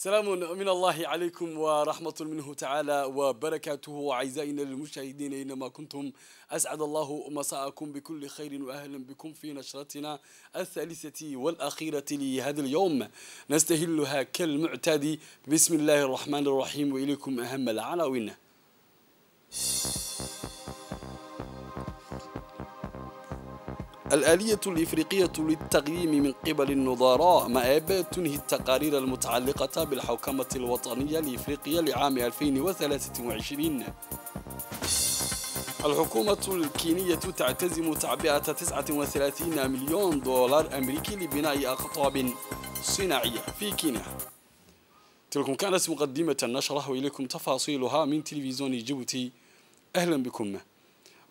سلام من الله عليكم ورحمة منه تعالى وبركاته أعزائنا المشاهدين أينما كنتم أسعد الله مساءكم بكل خير وأهلا بكم في نشرتنا الثالثة والأخيرة لهذا اليوم نستهلها كالمعتاد بسم الله الرحمن الرحيم وإليكم أهم العناوين الآلية الإفريقية للتقييم من قبل النظراء مآب تنهي التقارير المتعلقة بالحوكمة الوطنية الإفريقية لعام 2023 الحكومة الكينية تعتزم تعبئة 39 مليون دولار أمريكي لبناء أقطاب صناعية في كينيا تلكم كانت مقدمة نشرح إليكم تفاصيلها من تلفزيون جيبوتي أهلا بكم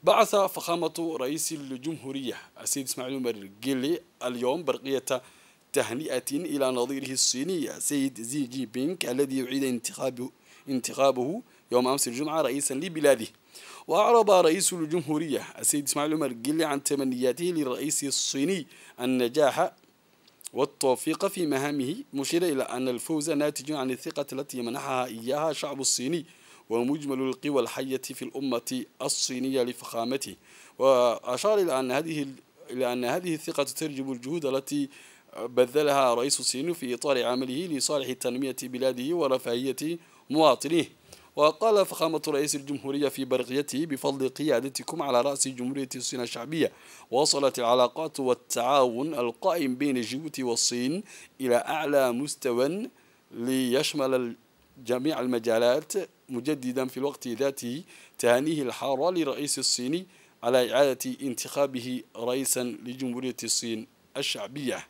بعث فخامة رئيس الجمهورية السيد إسماعيل عمر جيلي اليوم برقية تهنئة إلى نظيره الصيني السيد زي جي بينك الذي يعيد انتخابه, انتخابه يوم أمس الجمعة رئيسا لبلاده وأعرب رئيس الجمهورية السيد إسماعيل عمر جيلي عن تمنياته للرئيس الصيني النجاح والتوفيق في مهامه مشير إلى أن الفوز ناتج عن الثقة التي منحها إياها الشعب الصيني ومجمل القوى الحية في الأمة الصينية لفخامته وأشار إلى أن هذه إلى أن هذه الثقة ترجم الجهود التي بذلها رئيس الصين في إطار عمله لصالح تنمية بلاده ورفاهية مواطنيه وقال فخامة رئيس الجمهورية في برقيته بفضل قيادتكم على رأس جمهورية الصين الشعبية وصلت العلاقات والتعاون القائم بين جيبوتي والصين إلى أعلى مستوى ليشمل جميع المجالات مجددا في الوقت ذاته تهانيه الحارة لرئيس الصيني على إعادة انتخابه رئيسا لجمهورية الصين الشعبية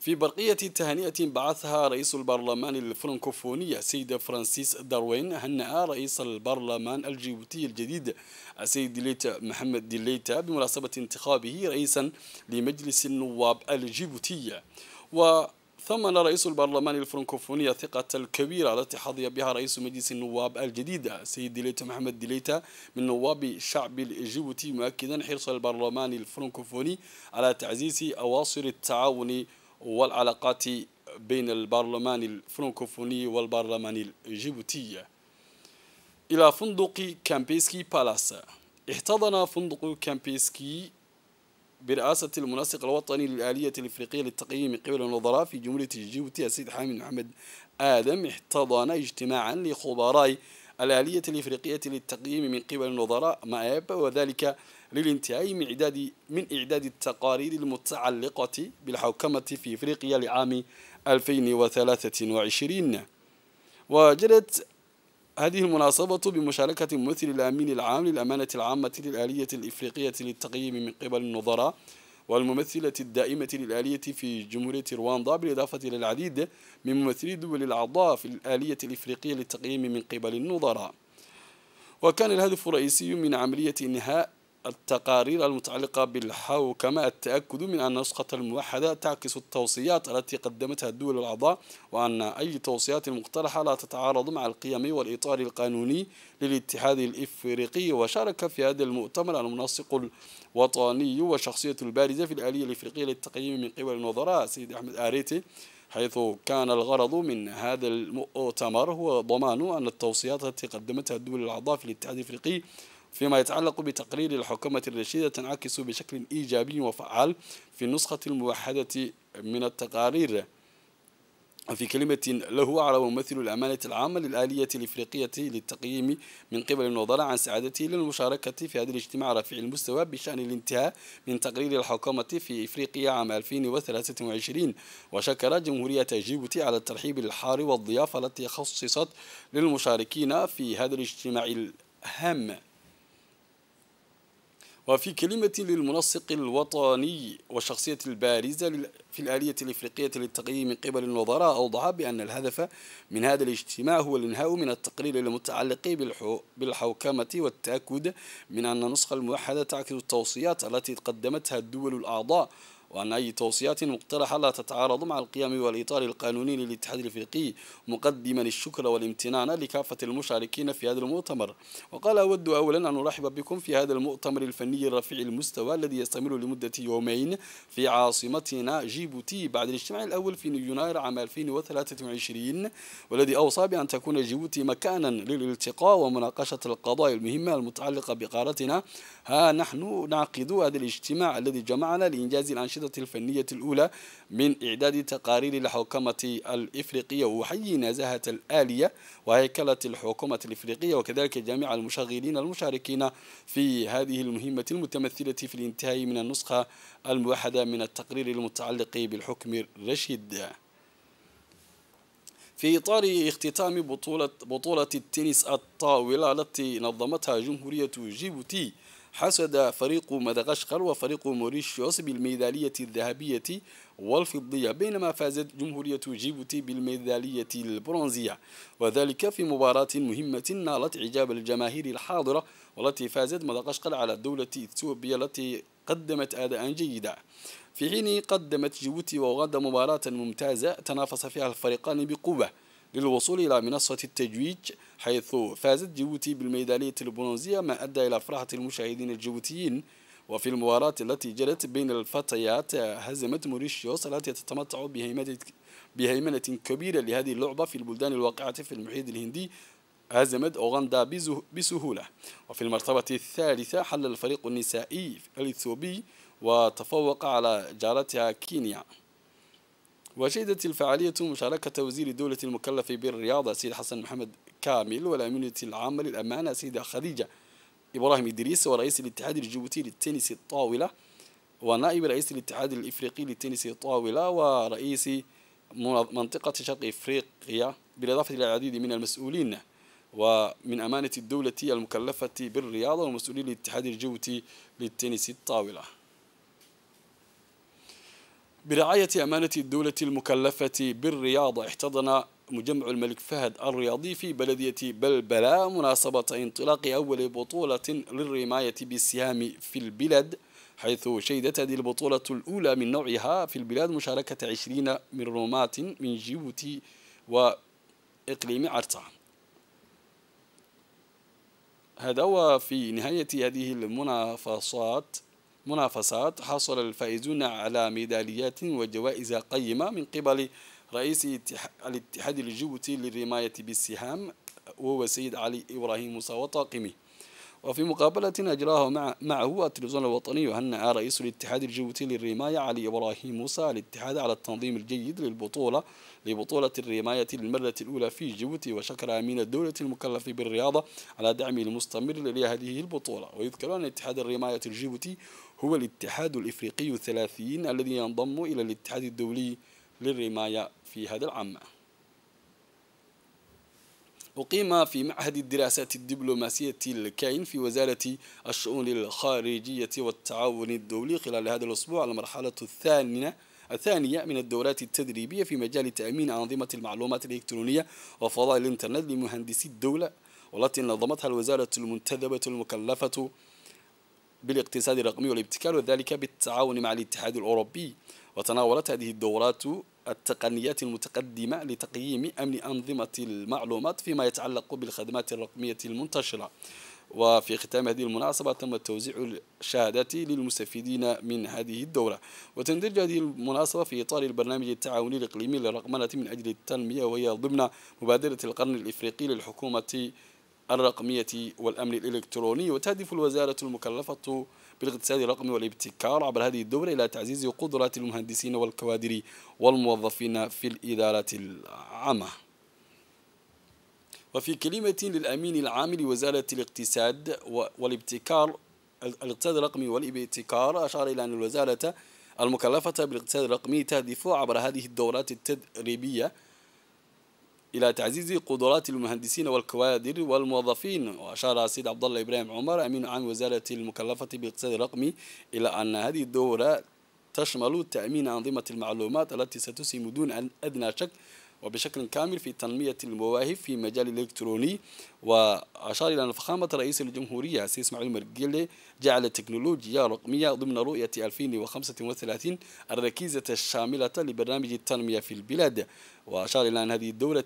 في برقية تهنئة بعثها رئيس البرلمان الفرنكوفوني السيد فرانسيس داروين هنأ رئيس البرلمان الجيبوتي الجديد السيد ديليتا محمد ديليتا بمناسبة انتخابه رئيسا لمجلس النواب الجيبوتي و ثمن رئيس البرلمان الفرنكوفوني الثقة الكبيرة التي حظي بها رئيس مجلس النواب الجديد سيد ديليتا محمد ديليتا من نواب الشعب الجيبوتي مؤكدا حرص البرلمان الفرنكوفوني على تعزيز أواصر التعاون والعلاقات بين البرلمان الفرنكوفوني والبرلمان الجيبوتي إلى فندق كامبيسكي بالاس احتضن فندق كامبيسكي برئاسة المنسق الوطني للآلية الإفريقية للتقييم من قبل النظراء في جمهورية جيبوتي السيد حامد محمد آدم احتضن اجتماعا لخبراء الآلية الإفريقية للتقييم من قبل النظراء مأيب وذلك للانتهاء من إعداد من إعداد التقارير المتعلقة بالحوكمة في إفريقيا لعام 2023 وجدت هذه المناسبة بمشاركة ممثل الأمين العام للأمانة العامة للآلية الإفريقية للتقييم من قبل النظراء والممثلة الدائمة للآلية في جمهورية رواندا بالإضافة إلى العديد من ممثلي الدول الأعضاء في الآلية الإفريقية للتقييم من قبل النظراء وكان الهدف الرئيسي من عملية إنهاء التقارير المتعلقة بالحوكمة التأكد من أن النسخة الموحدة تعكس التوصيات التي قدمتها الدول الأعضاء وأن أي توصيات مقترحة لا تتعارض مع القيم والإطار القانوني للاتحاد الإفريقي وشارك في هذا المؤتمر المنسق الوطني وشخصية البارزة في الآلية الإفريقية للتقييم من قبل الوزراء سيد أحمد آريتي حيث كان الغرض من هذا المؤتمر هو ضمان أن التوصيات التي قدمتها الدول الأعضاء في الاتحاد الإفريقي فيما يتعلق بتقرير الحكومة الرشيدة تنعكس بشكل إيجابي وفعال في النسخة الموحدة من التقارير في كلمة له على ممثل الأمانة العامة للآلية الإفريقية للتقييم من قبل الوزراء عن سعادته للمشاركة في هذا الاجتماع رفيع المستوى بشأن الانتهاء من تقرير الحكومة في إفريقيا عام 2023 وشكر جمهورية جيبوتي على الترحيب الحار والضيافة التي خصصت للمشاركين في هذا الاجتماع الهام وفي كلمة للمنسق الوطني والشخصية البارزة في الآلية الإفريقية للتقييم من قبل النظراء أوضح بأن الهدف من هذا الاجتماع هو الإنهاء من التقرير المتعلق بالحوكمة والتأكد من أن النسخة الموحدة تعكس التوصيات التي قدمتها الدول الأعضاء وعن أي توصيات مقترحة لا تتعارض مع القيام والإطار القانوني للاتحاد الإفريقي مقدما الشكر والامتنان لكافة المشاركين في هذا المؤتمر وقال أود أولا أن أرحب بكم في هذا المؤتمر الفني الرفيع المستوى الذي يستمر لمدة يومين في عاصمتنا جيبوتي بعد الاجتماع الأول في يناير عام 2023 والذي أوصى بأن تكون جيبوتي مكانا للالتقاء ومناقشة القضايا المهمة المتعلقة بقارتنا ها نحن نعقد هذا الاجتماع الذي جمعنا لإنجاز الأنشطة القاعدة الفنية الأولى من إعداد تقارير الحوكمة الإفريقية وحي نزاهة الآلية وهيكلة الحكومة الإفريقية وكذلك جميع المشغلين المشاركين في هذه المهمة المتمثلة في الانتهاء من النسخة الموحدة من التقرير المتعلق بالحكم الرشيد في إطار اختتام بطولة, بطولة التنس الطاولة التي نظمتها جمهورية جيبوتي حصد فريق مدغشقر وفريق موريشيوس بالميدالية الذهبية والفضية بينما فازت جمهورية جيبوتي بالميدالية البرونزية وذلك في مباراة مهمة نالت إعجاب الجماهير الحاضرة والتي فازت مدغشقر على دولة إثيوبيا التي قدمت أداء جيدا في حين قدمت جيبوتي وغدا مباراة ممتازة تنافس فيها الفريقان بقوة للوصول إلى منصة التجويج حيث فازت جيبوتي بالميدالية البرونزية ما أدى إلى فرحة المشاهدين الجيبوتيين وفي المباراة التي جرت بين الفتيات هزمت موريشيوس التي تتمتع بهيمنة كبيرة لهذه اللعبة في البلدان الواقعة في المحيط الهندي هزمت أوغندا بسهولة وفي المرتبة الثالثة حل الفريق النسائي الإثيوبي وتفوق على جارتها كينيا وشهدت الفعالية مشاركة وزير الدولة المكلف بالرياضة سيد حسن محمد كامل والأمينة العامة للأمانة سيدة خديجة إبراهيم إدريس ورئيس الاتحاد الجيبوتي للتنس الطاولة ونائب رئيس الاتحاد الإفريقي للتنس الطاولة ورئيس منطقة شرق إفريقيا بالإضافة إلى العديد من المسؤولين ومن أمانة الدولة المكلفة بالرياضة ومسؤولي الاتحاد الجيبوتي للتنس الطاولة برعاية أمانة الدولة المكلفة بالرياضة احتضن مجمع الملك فهد الرياضي في بلدية بلبلة مناسبة انطلاق أول بطولة للرماية بالسهام في البلاد حيث شهدت هذه البطولة الأولى من نوعها في البلاد مشاركة 20 من رماة من جيبوتي وإقليم عرتا هذا وفي نهاية هذه المنافسات منافسات حصل الفائزون على ميداليات وجوائز قيمة من قبل رئيس الاتحاد الجيبوتي للرماية بالسهام وهو السيد علي إبراهيم مصاوى وفي مقابلة أجراها مع معه التلفزيون الوطني وهنأ رئيس الاتحاد الجيبوتي للرماية علي إبراهيم موسى الاتحاد على التنظيم الجيد للبطولة لبطولة الرماية للمرة الأولى في جيبوتي وشكر أمين الدولة المكلف بالرياضة على دعمه المستمر لهذه البطولة ويذكر أن اتحاد الرماية الجيبوتي هو الاتحاد الإفريقي الثلاثين الذي ينضم إلى الاتحاد الدولي للرماية في هذا العام أقيم في معهد الدراسات الدبلوماسية الكاين في وزارة الشؤون الخارجية والتعاون الدولي خلال هذا الأسبوع المرحلة الثانية الثانية من الدورات التدريبية في مجال تأمين أنظمة المعلومات الإلكترونية وفضاء الإنترنت لمهندسي الدولة والتي نظمتها الوزارة المنتدبة المكلفة بالاقتصاد الرقمي والابتكار وذلك بالتعاون مع الاتحاد الأوروبي وتناولت هذه الدورات التقنيات المتقدمة لتقييم أمن أنظمة المعلومات فيما يتعلق بالخدمات الرقمية المنتشرة وفي ختام هذه المناسبة تم توزيع الشهادات للمستفيدين من هذه الدورة وتندرج هذه المناسبة في إطار البرنامج التعاوني الإقليمي للرقمنة من أجل التنمية وهي ضمن مبادرة القرن الإفريقي للحكومة الرقمية والأمن الإلكتروني وتهدف الوزارة المكلفة بالاقتصاد الرقمي والابتكار عبر هذه الدورة إلى تعزيز قدرات المهندسين والكوادر والموظفين في الإدارة العامة وفي كلمة للأمين العام لوزارة الاقتصاد والابتكار الاقتصاد الرقمي والابتكار أشار إلى أن الوزارة المكلفة بالاقتصاد الرقمي تهدف عبر هذه الدورات التدريبية إلى تعزيز قدرات المهندسين والكوادر والموظفين وأشار السيد عبد الله إبراهيم عمر أمين عام وزارة المكلفة بالاقتصاد الرقمي إلى أن هذه الدورة تشمل تأمين أنظمة المعلومات التي ستسهم دون أدنى شك وبشكل كامل في تنمية المواهب في مجال الإلكتروني وأشار إلى أن فخامة رئيس الجمهورية سيس إسماعيل مرقلي جعل التكنولوجيا الرقمية ضمن رؤية 2035 الركيزة الشاملة لبرنامج التنمية في البلاد وأشار إلى أن هذه الدولة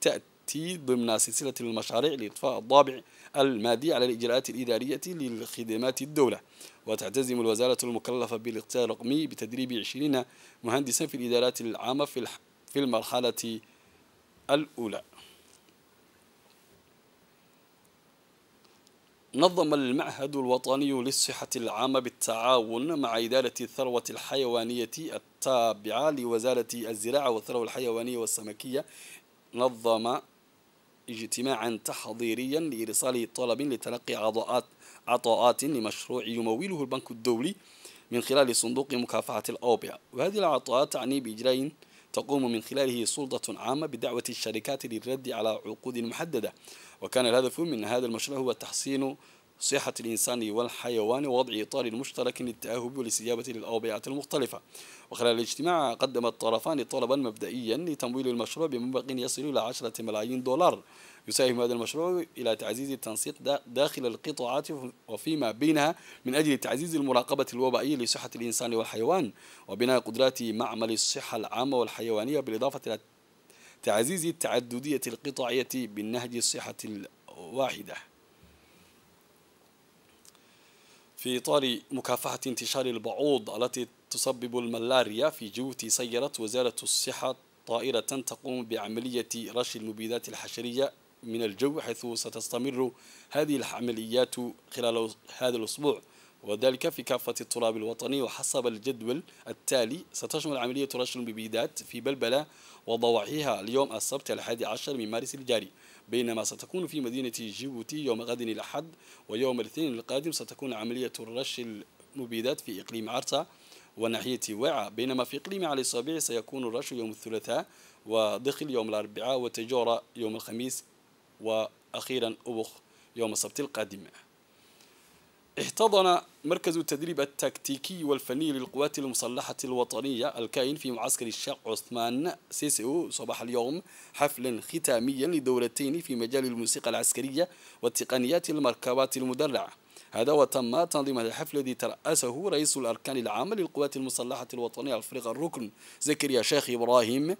تأتي ضمن سلسلة المشاريع لإطفاء الضابع المادي على الإجراءات الإدارية للخدمات الدولة وتعتزم الوزارة المكلفة بالاقتصاد الرقمي بتدريب 20 مهندسا في الإدارات العامة في في المرحلة الأولى نظم المعهد الوطني للصحة العامة بالتعاون مع إدارة الثروة الحيوانية التابعة لوزارة الزراعة والثروة الحيوانية والسمكية نظم اجتماعا تحضيريا لإرسال طلب لتلقي عطاءات عطاءات لمشروع يموله البنك الدولي من خلال صندوق مكافحة الأوبئة وهذه العطاءات تعني بإجراء تقوم من خلاله سلطة عامة بدعوة الشركات للرد على عقود محددة وكان الهدف من هذا المشروع هو تحسين صحة الإنسان والحيوان ووضع إطار مشترك للتأهب والاستجابة للأوبئة المختلفة وخلال الاجتماع قدم الطرفان طلبا مبدئيا لتمويل المشروع بمبلغ يصل إلى 10 ملايين دولار يساهم هذا المشروع إلى تعزيز التنسيق داخل القطاعات وفيما بينها من أجل تعزيز المراقبة الوبائية لصحة الإنسان والحيوان وبناء قدرات معمل الصحة العامة والحيوانية بالإضافة إلى تعزيز التعددية القطاعية بالنهج الصحة الواحدة في إطار مكافحة انتشار البعوض التي تسبب الملاريا في جوتي سيرت وزارة الصحة طائرة تقوم بعملية رش المبيدات الحشرية من الجو حيث ستستمر هذه العمليات خلال هذا الأسبوع وذلك في كافة التراب الوطني وحسب الجدول التالي ستشمل عملية رش المبيدات في بلبلة وضواحيها اليوم السبت الحادي عشر من مارس الجاري بينما ستكون في مدينة جيبوتي يوم غد الأحد ويوم الاثنين القادم ستكون عملية رش المبيدات في إقليم عرتا وناحية وعى بينما في إقليم علي الصبيع سيكون الرش يوم الثلاثاء ودخل يوم الأربعاء وتجورة يوم الخميس وأخيرا أبخ يوم السبت القادم احتضن مركز التدريب التكتيكي والفني للقوات المسلحة الوطنية الكائن في معسكر الشيخ عثمان سيسيو صباح اليوم حفلا ختاميا لدورتين في مجال الموسيقى العسكرية وتقنيات المركبات المدرعة هذا وتم تنظيم هذا الحفل الذي ترأسه رئيس الأركان العام للقوات المسلحة الوطنية الفريق الركن زكريا شيخ إبراهيم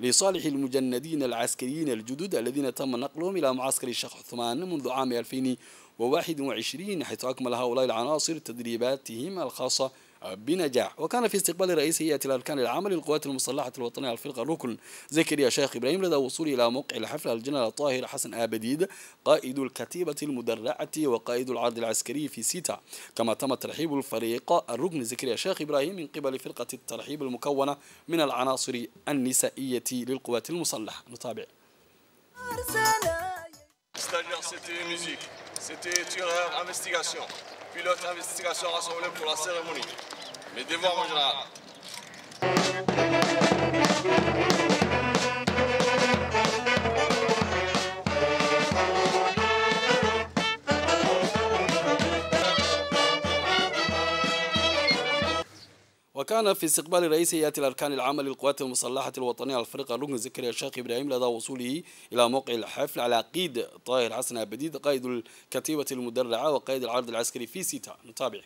لصالح المجندين العسكريين الجدد الذين تم نقلهم إلى معسكر الشيخ عثمان منذ عام 2021 حيث أكمل هؤلاء العناصر تدريباتهم الخاصة بنجاح وكان في استقبال رئيس هيئة الأركان العامة للقوات المسلحة الوطنية الفرقة الركن زكريا شيخ إبراهيم لدى وصوله إلى موقع الحفلة الجنرال طاهر حسن آبديد قائد الكتيبة المدرعة وقائد العرض العسكري في سيتا كما تم ترحيب الفريق الركن زكريا شيخ إبراهيم من قبل فرقة الترحيب المكونة من العناصر النسائية للقوات المسلحة نتابع C'est-à-dire cetait musique, c'était tireur, investigation. l'autre investigation rassemblée pour la cérémonie. Mes devoirs en général. وكان في استقبال رئيس هيئة الأركان العامة للقوات المسلحة الوطنية على الفرقة الركن زكريا الشيخ إبراهيم لدى وصوله إلى موقع الحفل على قيد طاهر حسن بديد قائد الكتيبة المدرعة وقائد العرض العسكري في سيتا نتابع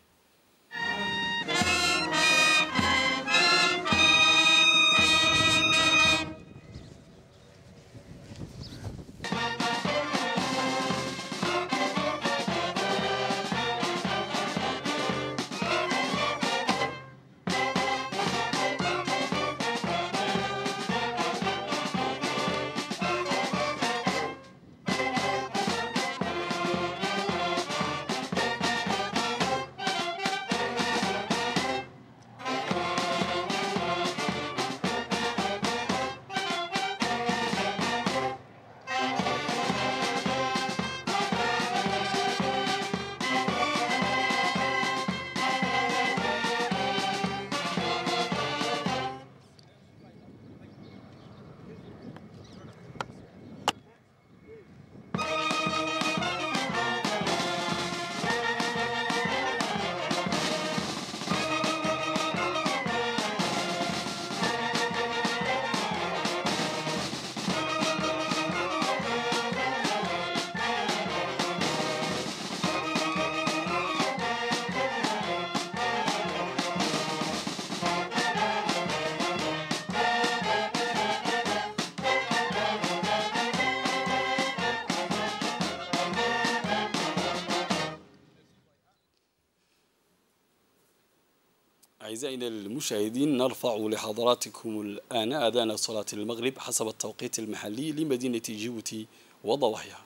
أعزائنا المشاهدين نرفع لحضراتكم الآن أذان صلاة المغرب حسب التوقيت المحلي لمدينة جيبوتي وضواحيها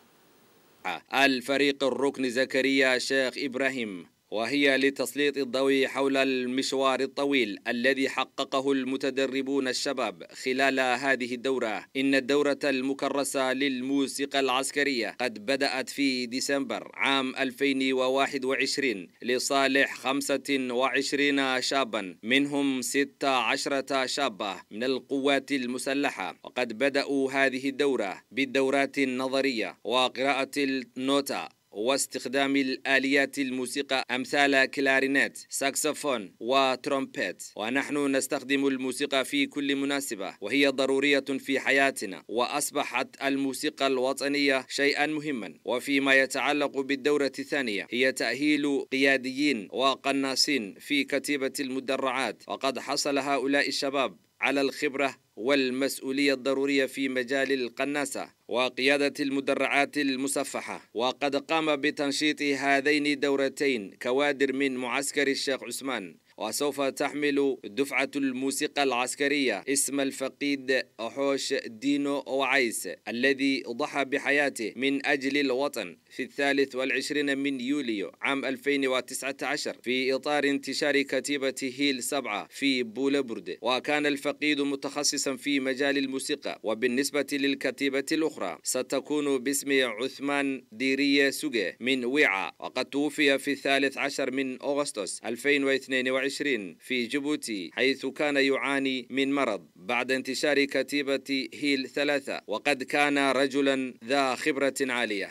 آه، الفريق الركن زكريا شيخ إبراهيم وهي لتسليط الضوء حول المشوار الطويل الذي حققه المتدربون الشباب خلال هذه الدورة إن الدورة المكرسة للموسيقى العسكرية قد بدأت في ديسمبر عام 2021 لصالح 25 شابا منهم 16 شابة من القوات المسلحة وقد بدأوا هذه الدورة بالدورات النظرية وقراءة النوتة واستخدام الآليات الموسيقى أمثال كلارينيت ساكسفون وترومبيت ونحن نستخدم الموسيقى في كل مناسبة وهي ضرورية في حياتنا وأصبحت الموسيقى الوطنية شيئا مهما وفيما يتعلق بالدورة الثانية هي تأهيل قياديين وقناصين في كتيبة المدرعات وقد حصل هؤلاء الشباب على الخبرة والمسؤولية الضرورية في مجال القناصة وقيادة المدرعات المسفحة وقد قام بتنشيط هذين الدورتين كوادر من معسكر الشيخ عثمان وسوف تحمل دفعة الموسيقى العسكرية اسم الفقيد أحوش دينو وعيس الذي ضحى بحياته من أجل الوطن في الثالث والعشرين من يوليو عام 2019 في إطار انتشار كتيبة هيل سبعة في بولبرد وكان الفقيد متخصصا في مجال الموسيقى وبالنسبة للكتيبة الأخرى ستكون باسم عثمان ديرية سوغي من ويعا وقد توفي في الثالث عشر من أغسطس 2022 2020 في جيبوتي حيث كان يعاني من مرض بعد انتشار كتيبة هيل ثلاثة وقد كان رجلا ذا خبرة عالية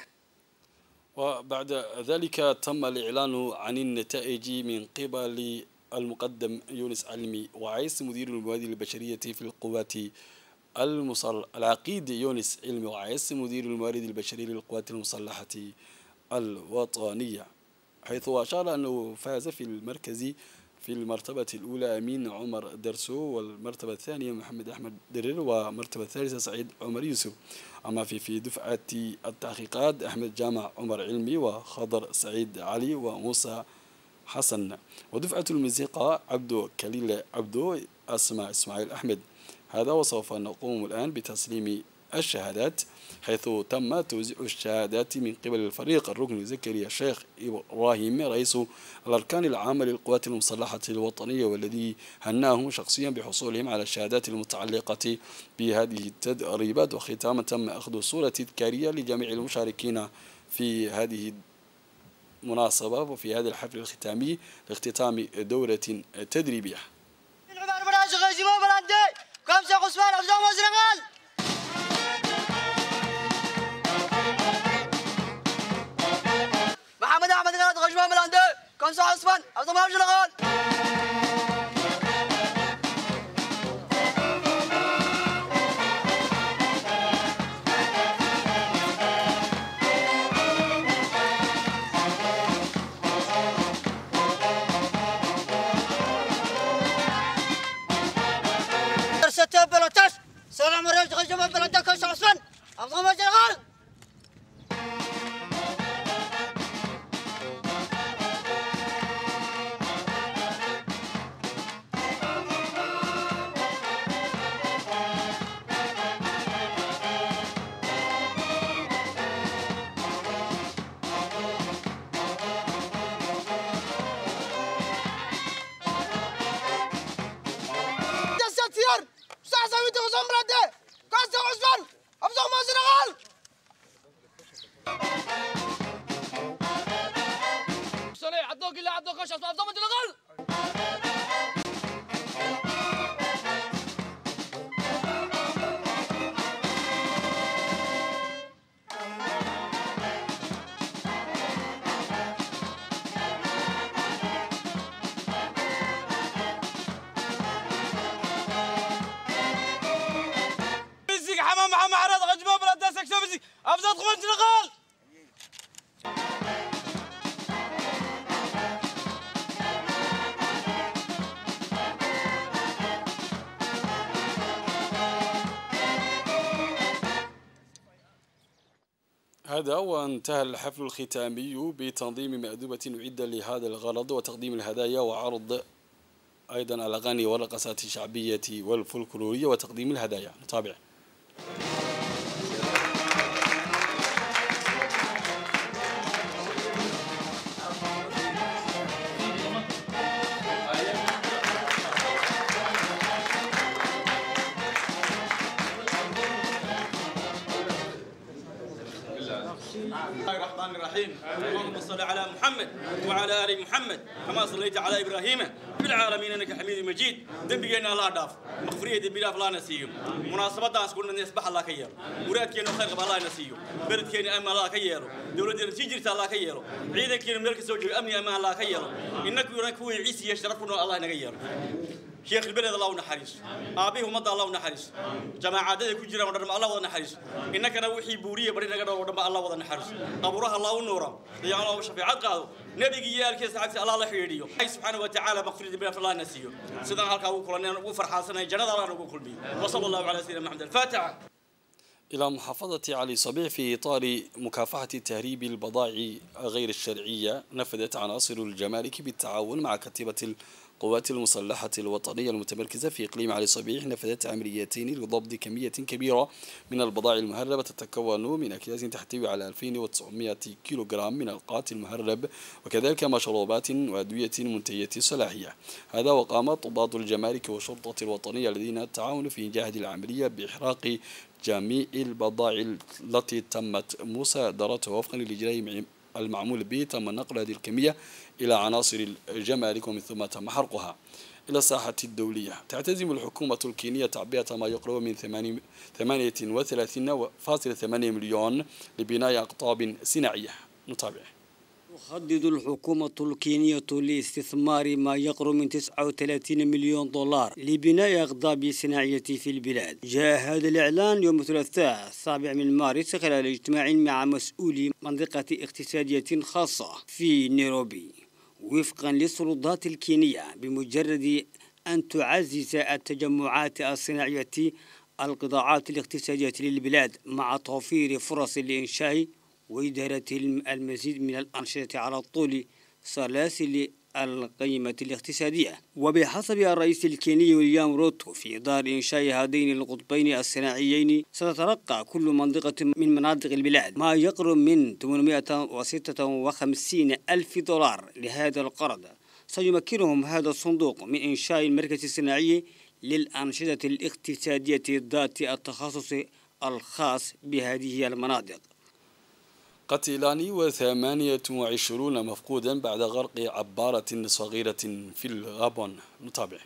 وبعد ذلك تم الإعلان عن النتائج من قبل المقدم يونس علمي وعيس مدير الموارد البشرية في القوات المصل العقيد يونس علمي وعيس مدير الموارد البشرية للقوات المسلحة الوطنية حيث أشار أنه فاز في المركز في المرتبة الأولى أمين عمر درسو والمرتبة الثانية محمد أحمد درر ومرتبة الثالثة سعيد عمر يوسف أما في في دفعة التحقيقات أحمد جامع عمر علمي وخضر سعيد علي وموسى حسن ودفعة الموسيقى عبدو كليل عبدو أسماء إسماعيل أحمد هذا وسوف نقوم الآن بتسليم الشهادات حيث تم توزيع الشهادات من قبل الفريق الركن زكريا الشيخ إبراهيم رئيس الأركان العامة للقوات المسلحة الوطنية والذي هناهم شخصيا بحصولهم على الشهادات المتعلقة بهذه التدريبات وختاما تم أخذ صورة تذكارية لجميع المشاركين في هذه المناسبة وفي هذا الحفل الختامي لاختتام دورة تدريبية. مجموعة من الأندية كونسو عثمان عبد المنعم جلغال وانتهى الحفل الختامي بتنظيم مأدبة عدة لهذا الغرض وتقديم الهدايا وعرض أيضا الأغاني والرقصات الشعبية والفولكلورية وتقديم الهدايا نتابع صل على محمد وعلى ال محمد كما صليت على ابراهيم في العالمين انك حميد مجيد ذنبنا الله داف مغفرية دميلا فلا نسيهم مناسبة داس دانس من يسبح الله كير وراد كينو خير قبل الله نسيو برد كينو أمن الله كير دولة دير تجري الله كير عيدا كينو ملك سوجي أمن أمن الله كير إنك يراك هو عيسى يشرفنا الله نغير شيخ البلد الله نحرس أبيه ومضى الله نحرس جماعة ذي كجرا ودرم الله ونحرس إنك انا وحي بورية بري قدر ودرم الله ونحرس قبرها الله نورا يا الله وشفيع قالوا نبي جيال كيس عبد الله الله حي سبحانه وتعالى مغفرة بلا فلا نسيو سيدنا هالك كلنا أنا وفرح حسنا نقول وصلى الله على سيدنا محمد الفاتحة إلى محافظة علي صبيح في إطار مكافحة تهريب البضائع غير الشرعية نفذت عناصر الجمارك بالتعاون مع كتيبة قوات المسلحة الوطنية المتمركزة في إقليم علي صبيح نفذت عمليتين لضبط كمية كبيرة من البضائع المهربة تتكون من أكياس تحتوي على 2900 كيلوغرام من القات المهرب وكذلك مشروبات وأدوية منتهية الصلاحية هذا وقام ضباط الجمارك والشرطة الوطنية الذين تعاونوا في إنجاح العملية بإحراق جميع البضائع التي تمت مصادرتها وفقا للجرائم المعمول به تم نقل هذه الكمية إلى عناصر الجمارك ومن ثم تم حرقها إلى الساحة الدولية تعتزم الحكومة الكينية تعبئة ما يقرب من 38.8 مليون لبناء أقطاب صناعية نتابع تحدد الحكومة الكينية لاستثمار ما يقرب من 39 مليون دولار لبناء أقطاب صناعية في البلاد جاء هذا الإعلان يوم الثلاثاء السابع من مارس خلال اجتماع مع مسؤولي منطقة اقتصادية خاصة في نيروبي وفقا للسلطات الكينية بمجرد أن تعزز التجمعات الصناعية القطاعات الاقتصادية للبلاد مع توفير فرص لإنشاء وإدارة المزيد من الأنشطة على طول سلاسل القيمة الاقتصادية وبحسب الرئيس الكيني ويليام روتو في دار إنشاء هذين القطبين الصناعيين ستترقى كل منطقة من مناطق البلاد ما يقرب من 856 ألف دولار لهذا القرض سيمكنهم هذا الصندوق من إنشاء المركز الصناعي للأنشطة الاقتصادية ذات التخصص الخاص بهذه المناطق قتلان وثمانية وعشرون مفقودا بعد غرق عبارة صغيرة في الغابون نتابع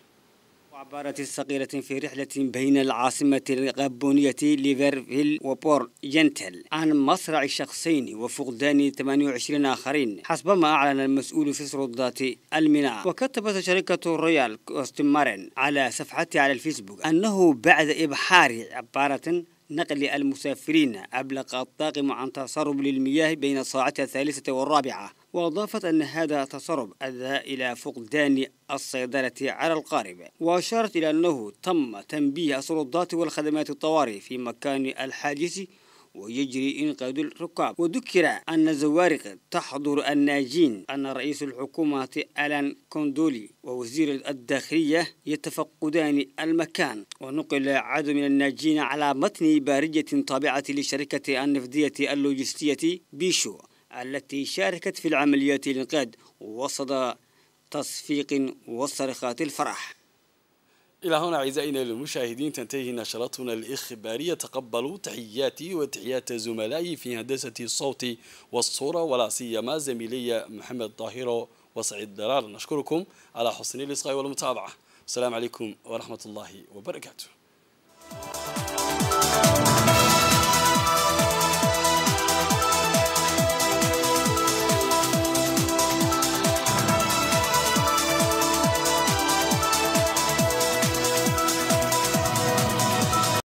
عبارة صغيرة في رحلة بين العاصمة الغابونية ليفرفيل وبور جنتل عن مصرع شخصين وفقدان 28 آخرين حسب ما أعلن المسؤول في سلطات الميناء وكتبت شركة رويال كوستمارين على صفحتها على الفيسبوك أنه بعد إبحار عبارة نقل المسافرين أبلغ الطاقم عن تسرب للمياه بين الساعة الثالثة والرابعة وأضافت أن هذا التسرب أدى إلى فقدان السيطرة على القارب وأشارت إلى أنه تم تنبيه السلطات والخدمات الطوارئ في مكان الحادث ويجري إنقاذ الركاب وذكر أن زوارق تحضر الناجين أن رئيس الحكومة ألان كوندولي ووزير الداخلية يتفقدان المكان ونقل عدد من الناجين على متن بارجة طابعة لشركة النفدية اللوجستية بيشو التي شاركت في العمليات الإنقاذ وصدى تصفيق وصرخات الفرح إلى هنا أعزائنا المشاهدين تنتهي نشرتنا الإخبارية تقبلوا تحياتي وتحيات زملائي في هندسة الصوت والصورة ولا سيما زميلي محمد طاهر وسعيد درار نشكركم على حسن الإصغاء والمتابعة السلام عليكم ورحمة الله وبركاته